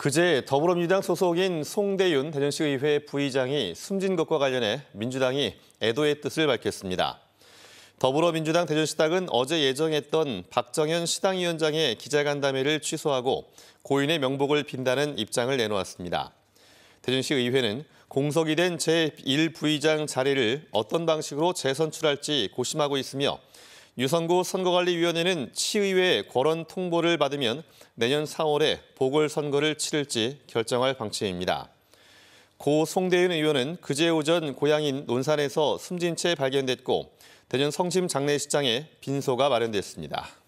그제 더불어민주당 소속인 송대윤 대전시의회 부의장이 숨진 것과 관련해 민주당이 애도의 뜻을 밝혔습니다. 더불어민주당 대전시당은 어제 예정했던 박정현 시당위원장의 기자간담회를 취소하고 고인의 명복을 빈다는 입장을 내놓았습니다. 대전시의회는 공석이 된 제1부의장 자리를 어떤 방식으로 재선출할지 고심하고 있으며 유성구 선거관리위원회는 시의회 권론 통보를 받으면 내년 4월에 보궐선거를 치를지 결정할 방침입니다. 고 송대윤 의원은 그제 오전 고향인 논산에서 숨진 채 발견됐고 대전 성심장례시장에 빈소가 마련됐습니다.